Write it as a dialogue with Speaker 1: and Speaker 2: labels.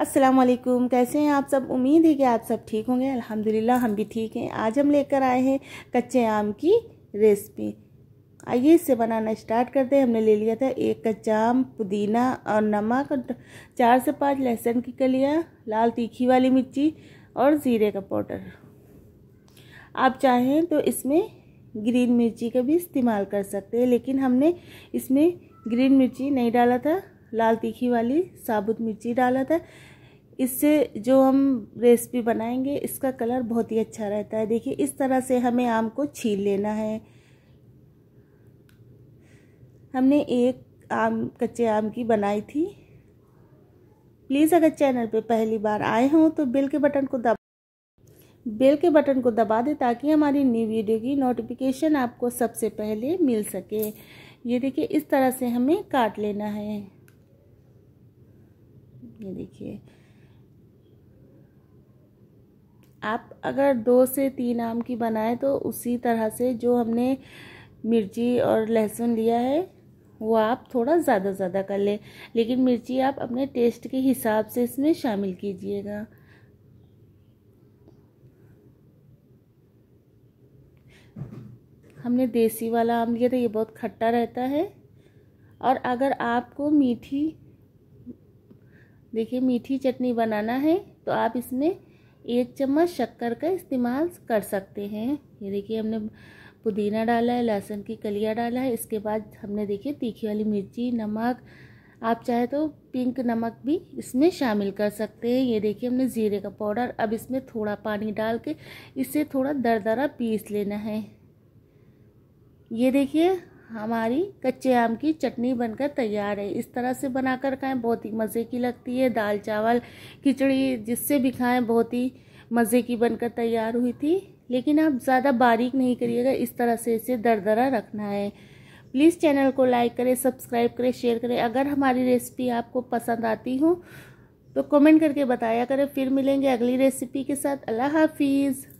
Speaker 1: अस्सलाम वालेकुम कैसे हैं आप सब उम्मीद है कि आप सब ठीक होंगे अल्हम्दुलिल्लाह हम भी ठीक हैं आज हम लेकर आए हैं कच्चे आम की रेसिपी आइए इससे बनाना स्टार्ट करते हैं हमने ले लिया था एक कच्चा आम पुदीना और नमक चार से पाँच लहसुन की कलियाँ लाल तीखी वाली मिर्ची और ज़ीरे का पाउडर आप चाहें तो इसमें ग्रीन मिर्ची का भी इस्तेमाल कर सकते हैं लेकिन हमने इसमें ग्रीन मिर्ची नहीं डाला था लाल तीखी वाली साबुत मिर्ची डाला था इससे जो हम रेसिपी बनाएंगे इसका कलर बहुत ही अच्छा रहता है देखिए इस तरह से हमें आम को छील लेना है हमने एक आम कच्चे आम की बनाई थी प्लीज़ अगर चैनल पे पहली बार आए हों तो बेल के बटन को दबा बेल के बटन को दबा दें ताकि हमारी न्यू वीडियो की नोटिफिकेशन आपको सबसे पहले मिल सके ये देखिए इस तरह से हमें काट लेना है ये देखिए आप अगर दो से तीन आम की बनाएं तो उसी तरह से जो हमने मिर्ची और लहसुन लिया है वो आप थोड़ा ज़्यादा ज़्यादा कर लें लेकिन मिर्ची आप अपने टेस्ट के हिसाब से इसमें शामिल कीजिएगा हमने देसी वाला आम लिया था ये बहुत खट्टा रहता है और अगर आपको मीठी देखिए मीठी चटनी बनाना है तो आप इसमें एक चम्मच शक्कर का इस्तेमाल कर सकते हैं ये देखिए हमने पुदीना डाला है लहसुन की कलिया डाला है इसके बाद हमने देखिए तीखी वाली मिर्ची नमक आप चाहे तो पिंक नमक भी इसमें शामिल कर सकते हैं ये देखिए हमने ज़ीरे का पाउडर अब इसमें थोड़ा पानी डाल के इसे थोड़ा दरदरा पीस लेना है ये देखिए हमारी कच्चे आम की चटनी बनकर तैयार है इस तरह से बनाकर खाएं बहुत ही मज़े की लगती है दाल चावल खिचड़ी जिससे भी खाएं बहुत ही मज़े की बनकर तैयार हुई थी लेकिन आप ज़्यादा बारीक नहीं करिएगा इस तरह से इसे दरदरा रखना है प्लीज़ चैनल को लाइक करें सब्सक्राइब करें शेयर करें अगर हमारी रेसिपी आपको पसंद आती हो तो कमेंट करके बताया करें फिर मिलेंगे अगली रेसिपी के साथ अल्लाह हाफिज़